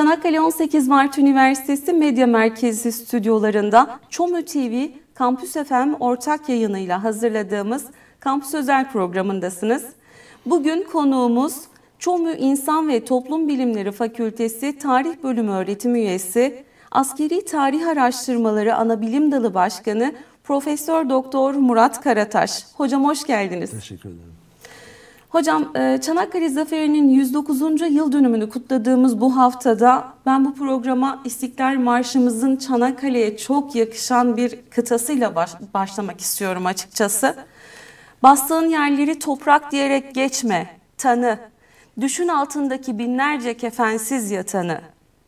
Çanakkale 18 Mart Üniversitesi Medya Merkezi stüdyolarında ÇOMU TV Kampüs FM ortak yayınıyla hazırladığımız Kampüs Özel programındasınız. Bugün konuğumuz ÇOMU İnsan ve Toplum Bilimleri Fakültesi Tarih Bölümü öğretim üyesi, Askeri Tarih Araştırmaları Anabilim Dalı Başkanı Profesör Doktor Murat Karataş. Hocam hoş geldiniz. Teşekkür ederim. Hocam e, Çanakkale Zaferi'nin 109. yıl dönümünü kutladığımız bu haftada ben bu programa İstiklal Marşımızın Çanakkale'ye çok yakışan bir kıtasıyla baş, başlamak istiyorum açıkçası. Bastığın yerleri toprak diyerek geçme, tanı. Düşün altındaki binlerce kefensiz yatanı.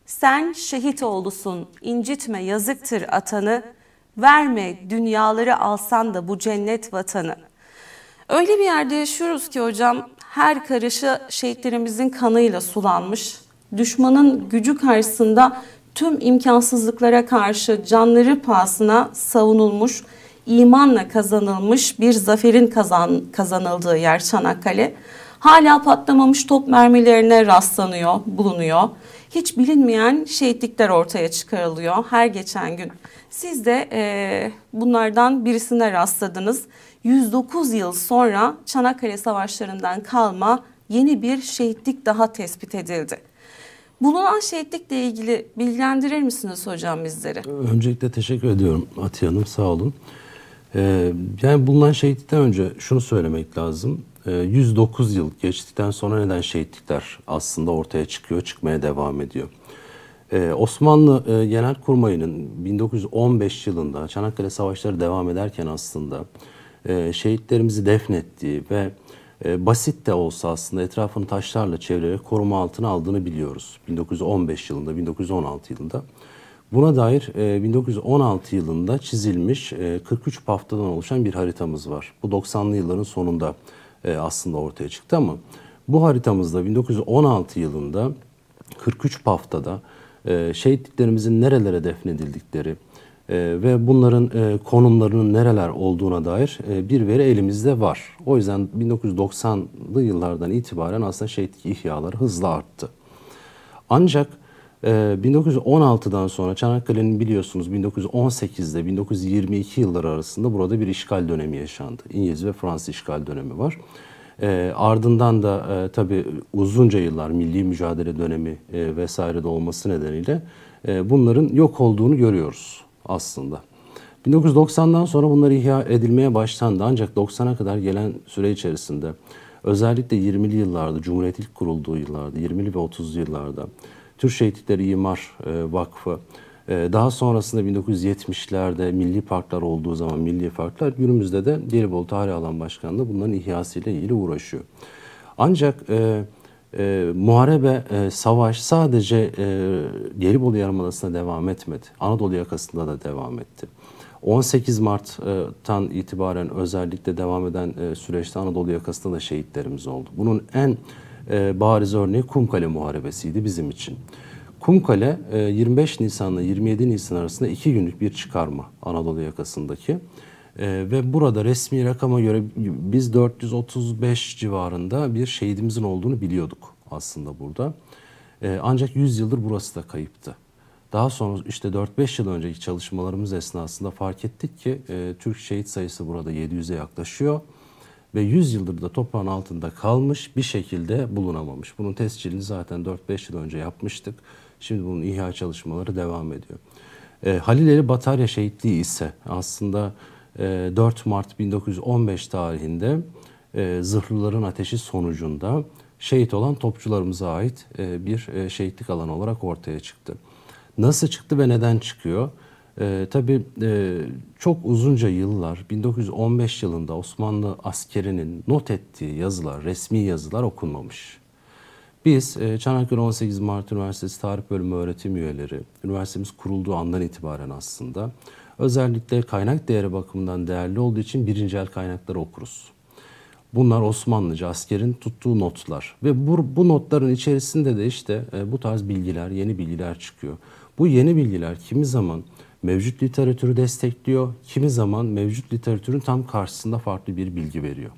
Sen şehit oğlusun, incitme yazıktır atanı. Verme dünyaları alsan da bu cennet vatanı.'' Öyle bir yerde yaşıyoruz ki hocam her karışı şehitlerimizin kanıyla sulanmış. Düşmanın gücü karşısında tüm imkansızlıklara karşı canları pahasına savunulmuş, imanla kazanılmış bir zaferin kazan, kazanıldığı yer Çanakkale. Hala patlamamış top mermilerine rastlanıyor, bulunuyor. Hiç bilinmeyen şehitlikler ortaya çıkarılıyor her geçen gün. Siz de e, bunlardan birisine rastladınız. 109 yıl sonra Çanakkale Savaşları'ndan kalma yeni bir şehitlik daha tespit edildi. Bulunan şehitlikle ilgili bilgilendirir misiniz hocam bizleri? Öncelikle teşekkür ediyorum Atiye Hanım sağ olun. Ee, yani bulunan şehitlikten önce şunu söylemek lazım. Ee, 109 yıl geçtikten sonra neden şehitlikler aslında ortaya çıkıyor, çıkmaya devam ediyor. Ee, Osmanlı e, Genelkurmayı'nın 1915 yılında Çanakkale Savaşları devam ederken aslında e, şehitlerimizi defnettiği ve e, basit de olsa aslında etrafını taşlarla çevreleyerek koruma altına aldığını biliyoruz. 1915 yılında, 1916 yılında. Buna dair 1916 e, yılında çizilmiş 43 paftadan oluşan bir haritamız var. Bu 90'lı yılların sonunda aslında ortaya çıktı ama bu haritamızda 1916 yılında 43 paftada e, şehitliklerimizin nerelere defnedildikleri, e, ve bunların e, konumlarının nereler olduğuna dair e, bir veri elimizde var. O yüzden 1990'lı yıllardan itibaren aslında şehitlik ihyaları hızla arttı. Ancak e, 1916'dan sonra Çanakkale'nin biliyorsunuz 1918'de 1922 yılları arasında burada bir işgal dönemi yaşandı. İngiliz ve Fransız işgal dönemi var. E, ardından da e, tabii uzunca yıllar milli mücadele dönemi e, vesaire de olması nedeniyle e, bunların yok olduğunu görüyoruz aslında. 1990'dan sonra bunlar ihya edilmeye başlandı ancak 90'a kadar gelen süre içerisinde özellikle 20'li yıllarda, Cumhuriyet ilk kurulduğu yıllarda, 20'li ve 30'lu yıllarda Türk şehitleri İmar e, Vakfı, e, daha sonrasında 1970'lerde milli parklar olduğu zaman milli parklar günümüzde de Gelibolu Tarih Alan Başkanlığı bunların ihyasıyla ilgili uğraşıyor. Ancak e, e, muharebe, e, savaş sadece e, Gelibolu Yarımadasına devam etmedi. Anadolu yakasında da devam etti. 18 Mart'tan itibaren özellikle devam eden e, süreçte Anadolu yakasında da şehitlerimiz oldu. Bunun en e, bariz örneği Kumkale Muharebesi'ydi bizim için. Kumkale 25 Nisan ile 27 Nisan arasında iki günlük bir çıkarma Anadolu yakasındaki. Ee, ve burada resmi rakama göre biz 435 civarında bir şehidimizin olduğunu biliyorduk aslında burada. Ee, ancak 100 yıldır burası da kayıptı. Daha sonra işte 4-5 yıl önceki çalışmalarımız esnasında fark ettik ki e, Türk şehit sayısı burada 700'e yaklaşıyor. Ve 100 yıldır da toprağın altında kalmış bir şekilde bulunamamış. Bunun tescilini zaten 4-5 yıl önce yapmıştık. Şimdi bunun İHA çalışmaları devam ediyor. E, ee, Halileli Batarya şehitliği ise aslında 4 ee, Mart 1915 tarihinde e, Zırhlıların ateşi sonucunda şehit olan topçularımıza ait e, bir e, şehitlik alanı olarak ortaya çıktı. Nasıl çıktı ve neden çıkıyor? tabii çok uzunca yıllar 1915 yılında Osmanlı askerinin not ettiği yazılar, resmi yazılar okunmamış. Biz Çanakkale 18 Mart Üniversitesi Tarih Bölümü öğretim üyeleri, üniversitemiz kurulduğu andan itibaren aslında Özellikle kaynak değeri bakımından değerli olduğu için birinci el kaynakları okuruz. Bunlar Osmanlıca askerin tuttuğu notlar ve bu, bu notların içerisinde de işte e, bu tarz bilgiler, yeni bilgiler çıkıyor. Bu yeni bilgiler kimi zaman mevcut literatürü destekliyor, kimi zaman mevcut literatürün tam karşısında farklı bir bilgi veriyor.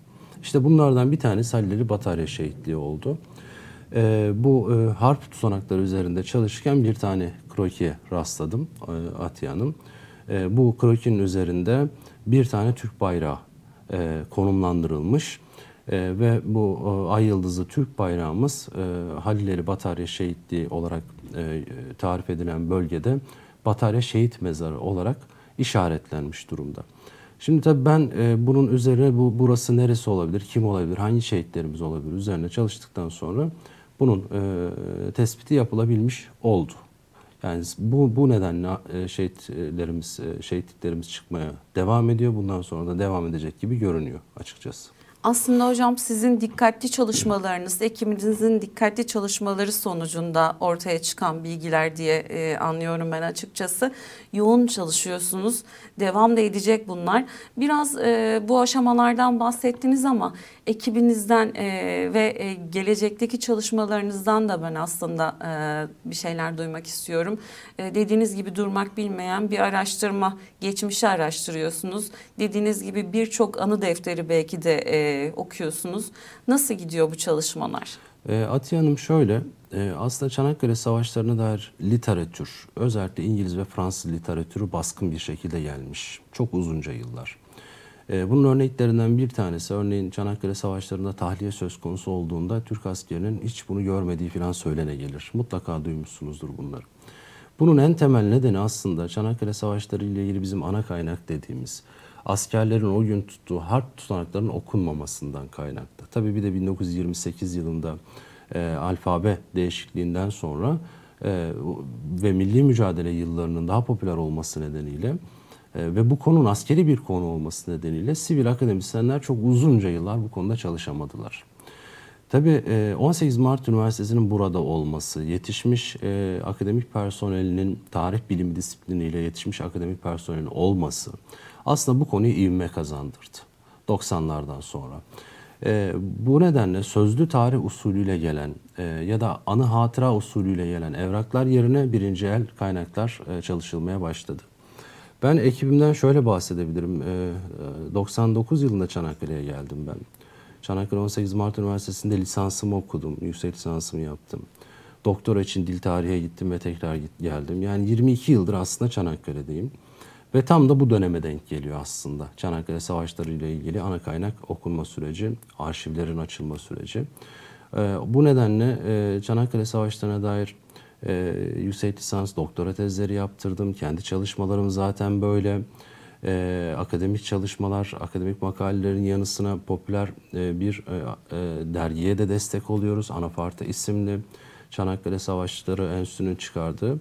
İşte bunlardan bir tanesi Halileli Batarya şehitliği oldu. E, bu e, harp tutanakları üzerinde çalışırken bir tane krokiye rastladım e, Atiye Hanım e, bu krokinin üzerinde bir tane Türk bayrağı e, konumlandırılmış. E, ve bu e, ay yıldızı Türk bayrağımız e, Halilleri Batarya Şehitliği olarak e, tarif edilen bölgede Batarya Şehit Mezarı olarak işaretlenmiş durumda. Şimdi tabii ben e, bunun üzerine bu burası neresi olabilir, kim olabilir, hangi şehitlerimiz olabilir üzerine çalıştıktan sonra bunun e, tespiti yapılabilmiş oldu. Yani bu, bu nedenle e, şehitlerimiz, e, şehitliklerimiz çıkmaya devam ediyor. Bundan sonra da devam edecek gibi görünüyor açıkçası. Aslında hocam sizin dikkatli çalışmalarınız, ekibinizin dikkatli çalışmaları sonucunda ortaya çıkan bilgiler diye e, anlıyorum ben açıkçası. Yoğun çalışıyorsunuz, devam da edecek bunlar. Biraz e, bu aşamalardan bahsettiniz ama ekibinizden e, ve e, gelecekteki çalışmalarınızdan da ben aslında e, bir şeyler duymak istiyorum. E, dediğiniz gibi durmak bilmeyen bir araştırma, geçmişi araştırıyorsunuz. Dediğiniz gibi birçok anı defteri belki de e, okuyorsunuz. Nasıl gidiyor bu çalışmalar? E, Atiye Hanım şöyle, e, aslında Çanakkale Savaşları'na dair literatür, özellikle İngiliz ve Fransız literatürü baskın bir şekilde gelmiş. Çok uzunca yıllar. Ee, bunun örneklerinden bir tanesi örneğin Çanakkale Savaşları'nda tahliye söz konusu olduğunda Türk askerinin hiç bunu görmediği filan söylene gelir. Mutlaka duymuşsunuzdur bunları. Bunun en temel nedeni aslında Çanakkale Savaşları ile ilgili bizim ana kaynak dediğimiz askerlerin o gün tuttuğu harp tutanaklarının okunmamasından kaynaklı. Tabii bir de 1928 yılında e, alfabe değişikliğinden sonra e, ve milli mücadele yıllarının daha popüler olması nedeniyle ee, ve bu konun askeri bir konu olması nedeniyle sivil akademisyenler çok uzunca yıllar bu konuda çalışamadılar. Tabii 18 e, Mart Üniversitesi'nin burada olması, yetişmiş e, akademik personelinin tarih bilimi disipliniyle yetişmiş akademik personelin olması aslında bu konuyu ivme kazandırdı 90'lardan sonra. E, bu nedenle sözlü tarih usulüyle gelen ya da anı hatıra usulüyle gelen evraklar yerine birinci el kaynaklar çalışılmaya başladı. Ben ekibimden şöyle bahsedebilirim. Ee, e, 99 yılında Çanakkale'ye geldim ben. Çanakkale 18 Mart Üniversitesi'nde lisansımı okudum, yüksek lisansımı yaptım. Doktor için dil tarihe gittim ve tekrar git, geldim. Yani 22 yıldır aslında Çanakkale'deyim. Ve tam da bu döneme denk geliyor aslında. Çanakkale Savaşları ile ilgili ana kaynak okunma süreci, arşivlerin açılma süreci. E, bu nedenle e, Çanakkale Savaşları'na dair e, yüksek lisans doktora tezleri yaptırdım. Kendi çalışmalarım zaten böyle. E, akademik çalışmalar, akademik makalelerin yanısına popüler e, bir e, e, dergiye de destek oluyoruz. Anafarta isimli Çanakkale Savaşları Enstitüsü'nün çıkardığı.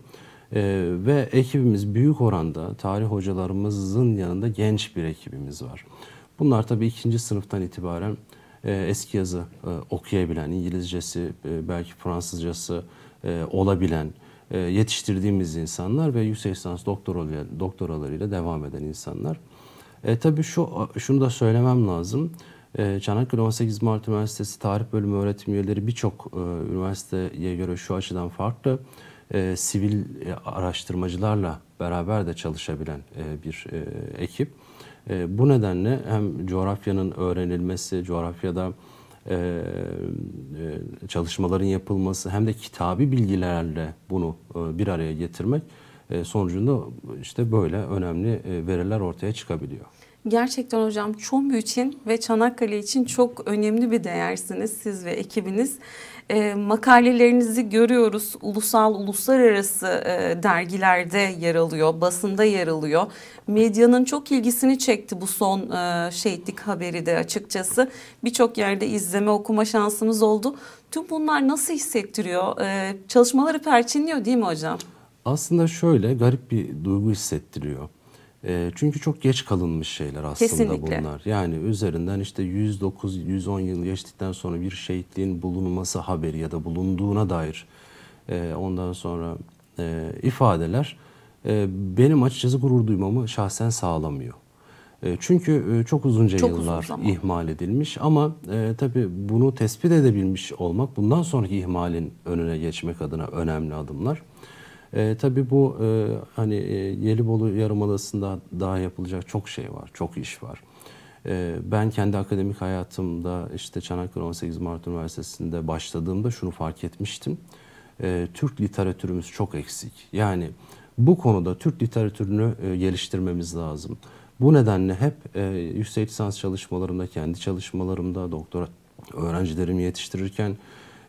E, ve ekibimiz büyük oranda tarih hocalarımızın yanında genç bir ekibimiz var. Bunlar tabii ikinci sınıftan itibaren e, eski yazı e, okuyabilen, İngilizcesi, e, belki Fransızcası, e, olabilen, e, yetiştirdiğimiz insanlar ve yüksek lisans doktoralarıyla, doktoralarıyla devam eden insanlar. E, tabii şu şunu da söylemem lazım. E, Çanakkale 18 Mart Üniversitesi Tarih Bölümü öğretim üyeleri birçok e, üniversiteye göre şu açıdan farklı. E, sivil e, araştırmacılarla beraber de çalışabilen e, bir e, ekip. E, bu nedenle hem coğrafyanın öğrenilmesi, coğrafyada e, e, çalışmaların yapılması hem de kitabi bilgilerle bunu e, bir araya getirmek e, sonucunda işte böyle önemli e, veriler ortaya çıkabiliyor. Gerçekten hocam Çomu için ve Çanakkale için çok önemli bir değersiniz siz ve ekibiniz e, makalelerinizi görüyoruz. Ulusal, uluslararası e, dergilerde yer alıyor, basında yer alıyor. Medyanın çok ilgisini çekti bu son e, şehitlik haberi de açıkçası. Birçok yerde izleme, okuma şansımız oldu. Tüm bunlar nasıl hissettiriyor? E, çalışmaları perçinliyor değil mi hocam? Aslında şöyle garip bir duygu hissettiriyor. Ee, çünkü çok geç kalınmış şeyler aslında Kesinlikle. bunlar. Yani üzerinden işte 109-110 yıl geçtikten sonra bir şehitliğin bulunması haberi ya da bulunduğuna dair e, ondan sonra e, ifadeler e, benim açıkçası gurur duymamı şahsen sağlamıyor. çünkü çok uzunca çok yıllar uzun ihmal edilmiş ama tabii bunu tespit edebilmiş olmak bundan sonraki ihmalin önüne geçmek adına önemli adımlar. E, tabii bu e, hani Gelibolu e, Yarımadası'nda daha yapılacak çok şey var, çok iş var. E, ben kendi akademik hayatımda işte Çanakkale 18 Mart Üniversitesi'nde başladığımda şunu fark etmiştim. E, Türk literatürümüz çok eksik. Yani bu konuda Türk literatürünü e, geliştirmemiz lazım. Bu nedenle hep e, yüksek lisans çalışmalarımda, kendi çalışmalarımda, doktora öğrencilerimi yetiştirirken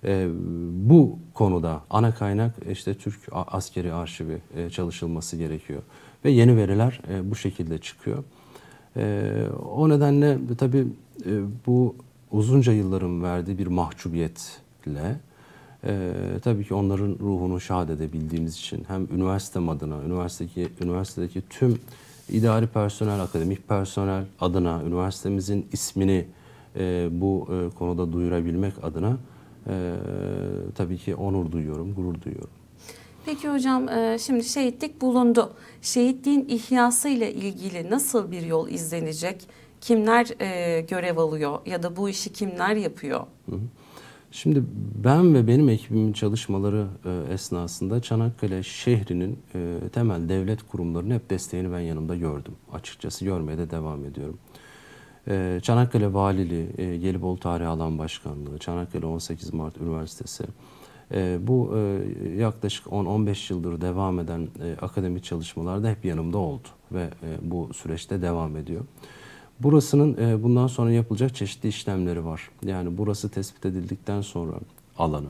e, bu konuda ana kaynak işte Türk askeri arşivi e, çalışılması gerekiyor. Ve yeni veriler e, bu şekilde çıkıyor. E, o nedenle tabii e, bu uzunca yılların verdiği bir mahcubiyetle e, tabii ki onların ruhunu şad edebildiğimiz için hem üniversite adına, üniversitedeki, üniversitedeki tüm idari personel, akademik personel adına üniversitemizin ismini e, bu e, konuda duyurabilmek adına e, tabii ki onur duyuyorum, gurur duyuyorum. Peki hocam e, şimdi şehitlik bulundu. Şehitliğin ihyası ile ilgili nasıl bir yol izlenecek? Kimler e, görev alıyor ya da bu işi kimler yapıyor? Şimdi ben ve benim ekibimin çalışmaları e, esnasında Çanakkale şehrinin temel devlet kurumlarının hep desteğini ben yanımda gördüm. Açıkçası görmeye de devam ediyorum. Ee, Çanakkale Valiliği, e, Gelibolu Tarihi Alan Başkanlığı, Çanakkale 18 Mart Üniversitesi, ee, bu e, yaklaşık 10-15 yıldır devam eden e, akademik çalışmalarda hep yanımda oldu ve e, bu süreçte devam ediyor. Burasının e, bundan sonra yapılacak çeşitli işlemleri var. Yani burası tespit edildikten sonra alanı,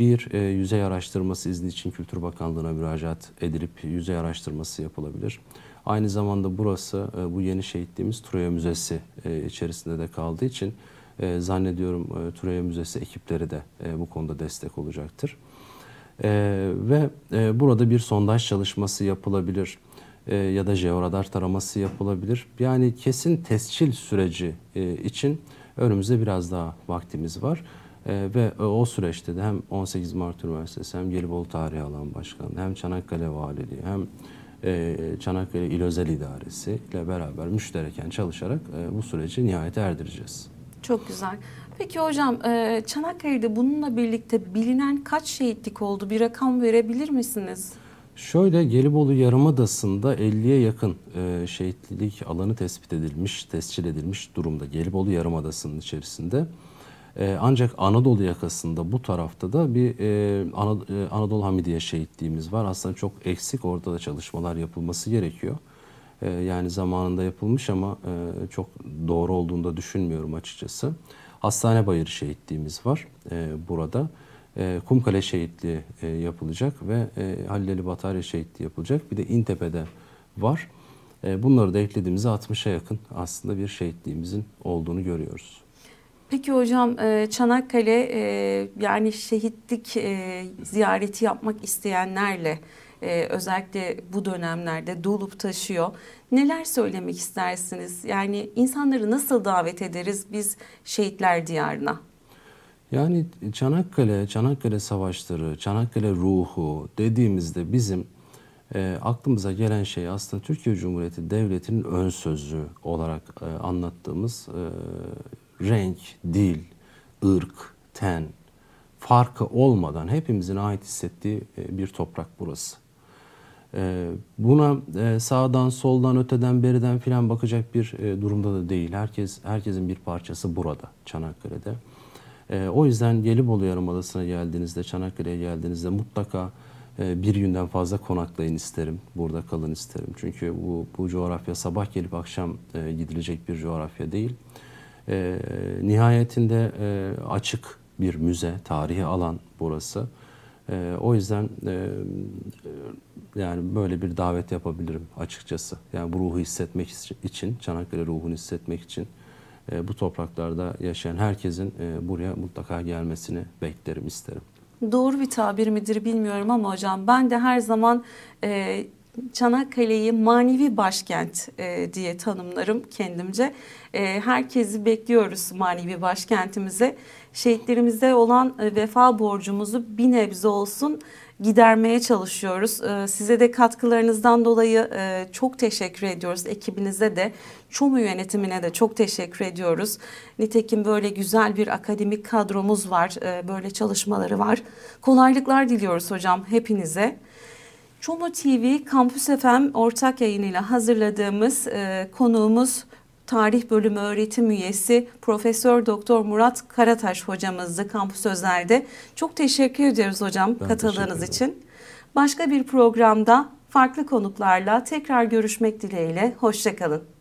bir, e, yüzey araştırması izni için Kültür Bakanlığı'na müracaat edilip yüzey araştırması yapılabilir. Aynı zamanda burası, e, bu yeni şehitliğimiz Troya Müzesi e, içerisinde de kaldığı için e, zannediyorum e, Troya Müzesi ekipleri de e, bu konuda destek olacaktır. E, ve e, burada bir sondaj çalışması yapılabilir e, ya da georadar taraması yapılabilir. Yani kesin tescil süreci e, için önümüzde biraz daha vaktimiz var. Ee, e, ve o süreçte de hem 18 Mart Üniversitesi hem Gelibolu Tarihi Alan Başkanı hem Çanakkale Valiliği hem e, Çanakkale İl Özel İdaresi ile beraber müştereken çalışarak e, bu süreci nihayete erdireceğiz. Çok güzel. Peki hocam e, Çanakkale'de bununla birlikte bilinen kaç şehitlik oldu? Bir rakam verebilir misiniz? Şöyle Gelibolu Yarımadası'nda 50'ye yakın e, şehitlik alanı tespit edilmiş, tescil edilmiş durumda. Gelibolu Yarımadası'nın içerisinde. E, ancak Anadolu yakasında bu tarafta da bir e, e, Anadolu, Hamidiye şehitliğimiz var. Aslında çok eksik orada da çalışmalar yapılması gerekiyor. yani zamanında yapılmış ama çok doğru olduğunu da düşünmüyorum açıkçası. Hastane Bayırı şehitliğimiz var burada. Kumkale şehitliği yapılacak ve e, Halileli Batarya şehitliği yapılacak. Bir de İntepe'de var. Bunları da eklediğimizde 60'a yakın aslında bir şehitliğimizin olduğunu görüyoruz. Peki hocam e, Çanakkale e, yani şehitlik e, ziyareti yapmak isteyenlerle özellikle bu dönemlerde dolup taşıyor. Neler söylemek istersiniz? Yani insanları nasıl davet ederiz biz şehitler diyarına? Yani Çanakkale, Çanakkale savaşları, Çanakkale ruhu dediğimizde bizim e, aklımıza gelen şey aslında Türkiye Cumhuriyeti Devleti'nin ön sözü olarak e, anlattığımız e, renk, dil, ırk, ten farkı olmadan hepimizin ait hissettiği e, bir toprak burası. E, buna e, sağdan, soldan, öteden, beriden filan bakacak bir durumda da değil. Herkes herkesin bir parçası burada, Çanakkale'de. O yüzden Gelibolu Yarımadası'na geldiğinizde, Çanakkale'ye geldiğinizde mutlaka bir günden fazla konaklayın isterim. Burada kalın isterim. Çünkü bu, bu coğrafya sabah gelip akşam gidilecek bir coğrafya değil. E, nihayetinde e, açık bir müze, tarihi alan burası. E, o yüzden e, yani böyle bir davet yapabilirim açıkçası. Yani bu ruhu hissetmek için, Çanakkale ruhunu hissetmek için e, bu topraklarda yaşayan herkesin e, buraya mutlaka gelmesini beklerim, isterim doğru bir tabir midir bilmiyorum ama hocam ben de her zaman e, Çanakkale'yi manevi başkent e, diye tanımlarım kendimce. E, herkesi bekliyoruz manevi başkentimize. Şehitlerimize olan e, vefa borcumuzu bir nebze olsun gidermeye çalışıyoruz. E, size de katkılarınızdan dolayı e, çok teşekkür ediyoruz. Ekibinize de, ÇOMU yönetimine de çok teşekkür ediyoruz. Nitekim böyle güzel bir akademik kadromuz var, e, böyle çalışmaları var. Kolaylıklar diliyoruz hocam hepinize. Çomo TV Kampüs FM ortak yayınıyla hazırladığımız e, konuğumuz Tarih Bölümü öğretim üyesi Profesör Doktor Murat Karataş hocamızdı Kampüs Özel'de Çok teşekkür ediyoruz hocam ben katıldığınız için. Başka bir programda farklı konuklarla tekrar görüşmek dileğiyle. Hoşçakalın.